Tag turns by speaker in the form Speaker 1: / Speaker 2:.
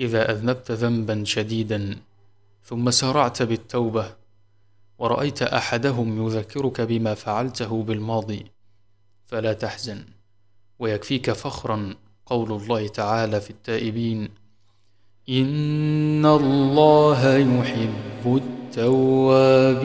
Speaker 1: إذا أذنبت
Speaker 2: ذنبا شديدا ثم سرعت بالتوبة ورأيت أحدهم يذكرك بما فعلته بالماضي فلا تحزن ويكفيك فخرا قول الله تعالى في التائبين إن الله يحب التواب